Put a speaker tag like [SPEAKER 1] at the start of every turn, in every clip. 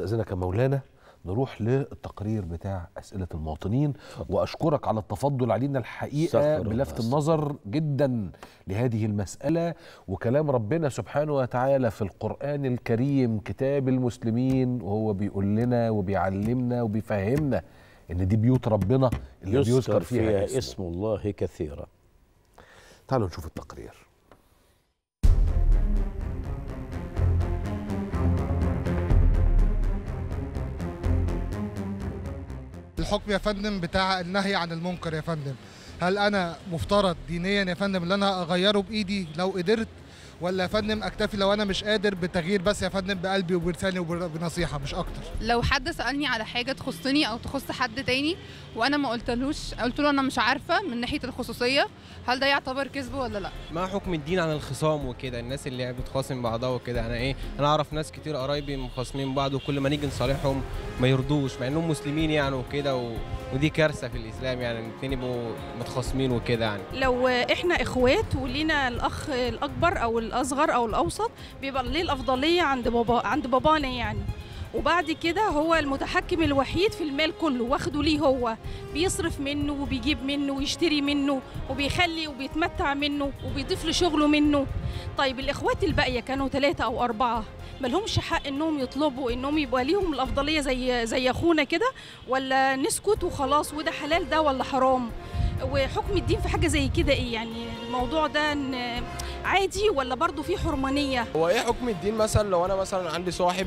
[SPEAKER 1] استاذنك يا مولانا نروح للتقرير بتاع اسئله المواطنين واشكرك على التفضل علينا الحقيقه بلفت النظر جدا لهذه المساله وكلام ربنا سبحانه وتعالى في القران الكريم كتاب المسلمين وهو بيقول لنا وبيعلمنا وبيفهمنا ان دي بيوت ربنا اللي يذكر فيها, فيها اسم
[SPEAKER 2] الله كثيرا تعالوا نشوف التقرير
[SPEAKER 1] الحكم يا فندم بتاع النهي عن المنكر يا فندم هل انا مفترض دينيا يا فندم ان انا اغيره بايدي لو قدرت ولا يا فندم اكتفي لو انا مش قادر بتغيير بس يا فندم بقلبي وبرساني وبنصيحه مش اكتر لو حد سالني على حاجه تخصني او تخص حد تاني وانا ما قلتلوش قلت له انا مش عارفه من ناحيه الخصوصيه هل ده يعتبر كذب ولا لا ما حكم الدين عن الخصام وكده الناس اللي بتخاصم بعضها وكده انا ايه انا اعرف ناس كتير قرايبي مخاصمين بعض وكل ما نيجي نصالحهم ما يرضوش مع انهم مسلمين يعني وكده و... ودي كارثه في الاسلام يعني الاثنين يبقوا متخاصمين وكده يعني
[SPEAKER 2] لو احنا اخوات ولينا الاخ الاكبر او الاصغر او الاوسط بيبقى ليه الافضليه عند بابا عند بابانا يعني وبعد كده هو المتحكم الوحيد في المال كله واخده ليه هو بيصرف منه وبيجيب منه ويشتري منه وبيخلي وبيتمتع منه وبيضيف لشغله منه طيب الاخوات الباقيه كانوا ثلاثه او اربعه لهمش حق انهم يطلبوا انهم يبقى ليهم الافضليه زي زي اخونا كده ولا نسكت وخلاص وده حلال ده ولا حرام وحكم الدين في حاجه زي كده ايه يعني الموضوع ده عادي ولا برضه في حرمانيه
[SPEAKER 1] هو ايه حكم الدين مثلا لو انا مثلا عندي صاحب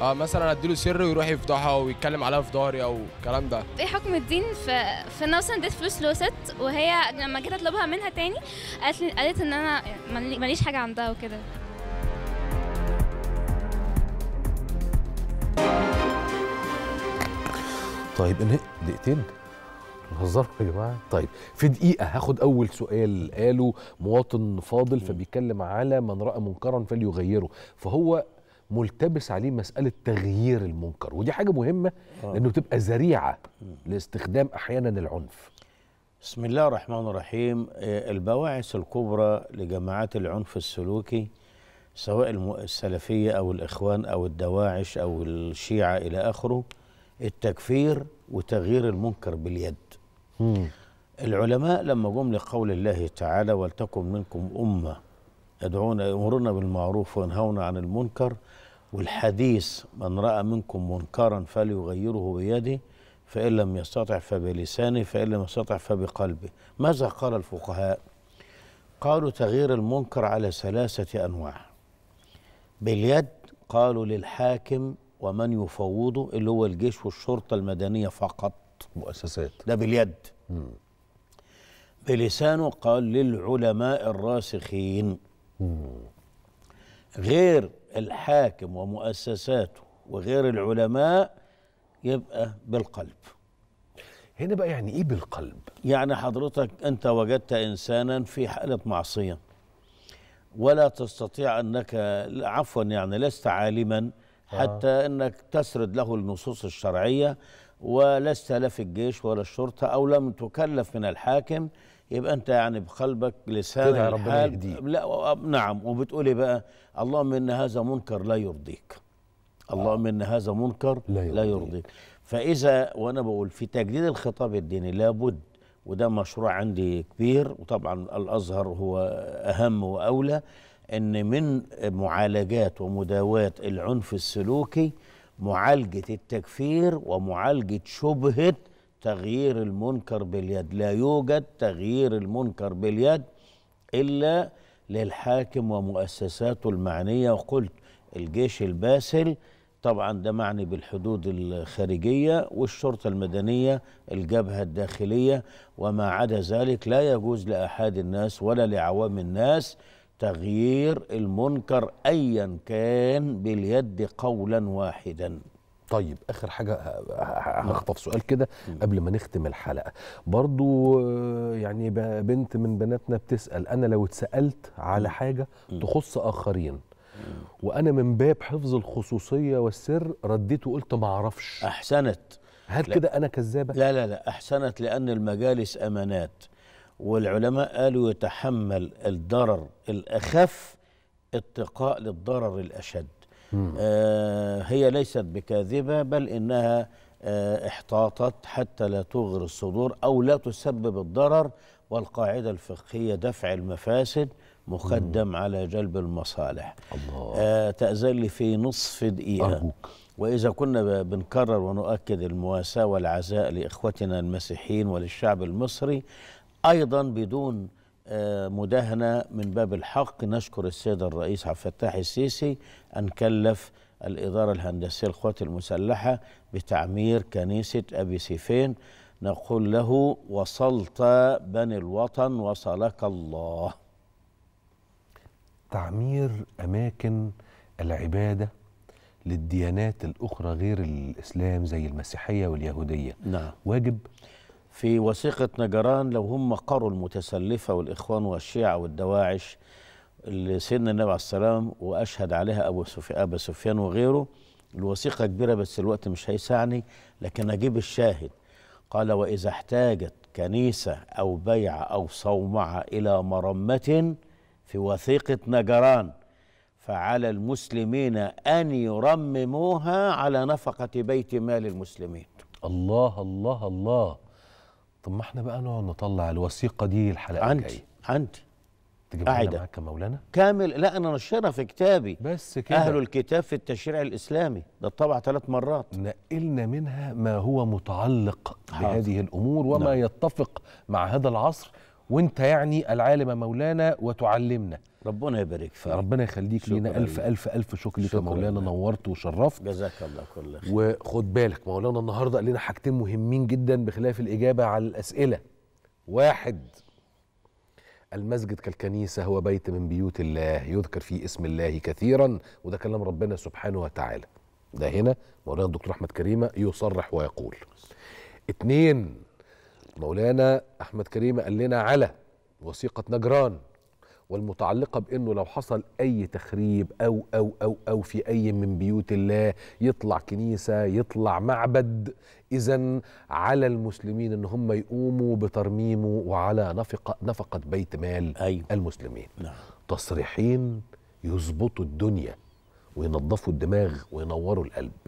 [SPEAKER 1] آه، مثلا اديله سر ويروح يفضحها ويتكلم عليها في ظهري او الكلام ده
[SPEAKER 2] ايه حكم الدين في في ان مثلا اديت فلوس لوست وهي لما جيت اطلبها منها تاني قالت لي قالت ان انا
[SPEAKER 1] ماليش حاجه عندها وكده طيب انهي دقيقتين بتهزروا يا جماعه طيب في دقيقه هاخد اول سؤال قاله مواطن فاضل فبيتكلم على من راى منكرا فليغيره فهو ملتبس عليه مساله تغيير المنكر ودي
[SPEAKER 2] حاجه مهمه آه. لانه بتبقى ذريعه لاستخدام احيانا العنف بسم الله الرحمن الرحيم آه، البواعث الكبرى لجماعات العنف السلوكي سواء السلفيه او الاخوان او الدواعش او الشيعه الى اخره التكفير وتغيير المنكر باليد مم. العلماء لما جم لقول الله تعالى ولتكن منكم أمة يدعون يأمرون بالمعروف وينهون عن المنكر والحديث من رأى منكم منكرا فليغيره بيده فإن لم يستطع فبلسانه فإن لم يستطع فبقلبه ماذا قال الفقهاء قالوا تغيير المنكر على ثلاثة أنواع باليد قالوا للحاكم ومن يفوضه اللي هو الجيش والشرطة المدنية فقط مؤسسات ده باليد بلسانه قال للعلماء الراسخين غير الحاكم ومؤسساته وغير العلماء يبقى بالقلب هنا بقى يعني ايه بالقلب يعني حضرتك انت وجدت انسانا في حاله معصيه ولا تستطيع انك عفوا يعني لست عالما حتى آه. انك تسرد له النصوص الشرعيه ولست لا في الجيش ولا الشرطه او لم تكلف من الحاكم يبقى انت يعني بقلبك لسان كده لا نعم وبتقول بقى اللهم ان هذا منكر لا يرضيك اللهم ان آه. هذا منكر لا يرضيك, لا يرضيك. فاذا وانا بقول في تجديد الخطاب الديني لابد وده مشروع عندي كبير وطبعا الازهر هو اهم واولى ان من معالجات ومداوات العنف السلوكي معالجه التكفير ومعالجه شبهه تغيير المنكر باليد لا يوجد تغيير المنكر باليد الا للحاكم ومؤسساته المعنيه وقلت الجيش الباسل طبعا ده معني بالحدود الخارجية والشرطة المدنية الجبهة الداخلية وما عدا ذلك لا يجوز لأحد الناس ولا لعوام الناس تغيير المنكر ايا كان باليد قولا واحدا طيب اخر حاجه نعم.
[SPEAKER 1] هخطف سؤال كده قبل ما نختم الحلقه برضو آه، يعني بنت من بناتنا بتسال انا لو اتسالت على حاجه تخص اخرين وانا من باب حفظ الخصوصيه والسر
[SPEAKER 2] رديت وقلت ما اعرفش احسنت هل كده انا كذابه لا لا لا احسنت لان المجالس امانات والعلماء قالوا يتحمل الضرر الأخف اتقاء للضرر الأشد آه هي ليست بكاذبة بل إنها آه احتاطت حتى لا تغر الصدور أو لا تسبب الضرر والقاعدة الفقهية دفع المفاسد مقدم مم. على جلب المصالح الله آه تأذلي في نصف دقيقة أرجوك. وإذا كنا بنكرر ونؤكد المواساة والعزاء لإخوتنا المسيحيين وللشعب المصري ايضا بدون آه، مداهنه من باب الحق نشكر السيد الرئيس عبد الفتاح السيسي ان كلف الاداره الهندسيه للقوات المسلحه بتعمير كنيسه ابي سيفين نقول له وصلت بني الوطن وصلك الله
[SPEAKER 1] تعمير اماكن العباده للديانات الاخرى
[SPEAKER 2] غير الاسلام زي المسيحيه واليهوديه نعم واجب في وثيقة نجران لو هم قروا المتسلفة والإخوان والشيعة والدواعش اللي سيدنا النبي عليه السلام وأشهد عليها أبو سفيان أبا سفيان وغيره الوثيقة كبيرة بس الوقت مش هيسعني لكن أجيب الشاهد قال وإذا احتاجت كنيسة أو بيعة أو صومعة إلى مرمة في وثيقة نجران فعلى المسلمين أن يرمموها على نفقة بيت مال المسلمين الله الله الله طب ما
[SPEAKER 1] احنا بقى نقعد نطلع الوثيقه دي الحلقه عندي الجاي. عندي
[SPEAKER 2] تجيب قاعدة معاك مولانا كامل لا انا نشرها في كتابي بس كده اهل الكتاب في التشريع الاسلامي ده طبع ثلاث مرات
[SPEAKER 1] نقلنا منها ما هو متعلق حاضر. بهذه الامور وما نعم. يتفق مع هذا العصر وانت يعني العالم مولانا وتعلمنا ربنا يبارك فيك ربنا يخليك لينا الف الف الف شكر لك مولانا مولانا نورت وشرفت
[SPEAKER 2] جزاك الله كل
[SPEAKER 1] خير وخد بالك مولانا النهارده قال لنا حاجتين مهمين جدا بخلاف الاجابه على الاسئله واحد المسجد كالكنيسة هو بيت من بيوت الله يذكر فيه اسم الله كثيرا وده كلام ربنا سبحانه وتعالى ده هنا مولانا الدكتور أحمد كريمة يصرح ويقول اتنين مولانا أحمد كريم قال لنا على وثيقة نجران والمتعلقة بأنه لو حصل أي تخريب أو أو أو أو في أي من بيوت الله يطلع كنيسة يطلع معبد إذا على المسلمين أن هم يقوموا بترميمه وعلى نفقة, نفقة بيت مال أيوة. المسلمين نعم. تصريحين يظبطوا الدنيا وينظفوا الدماغ وينوروا القلب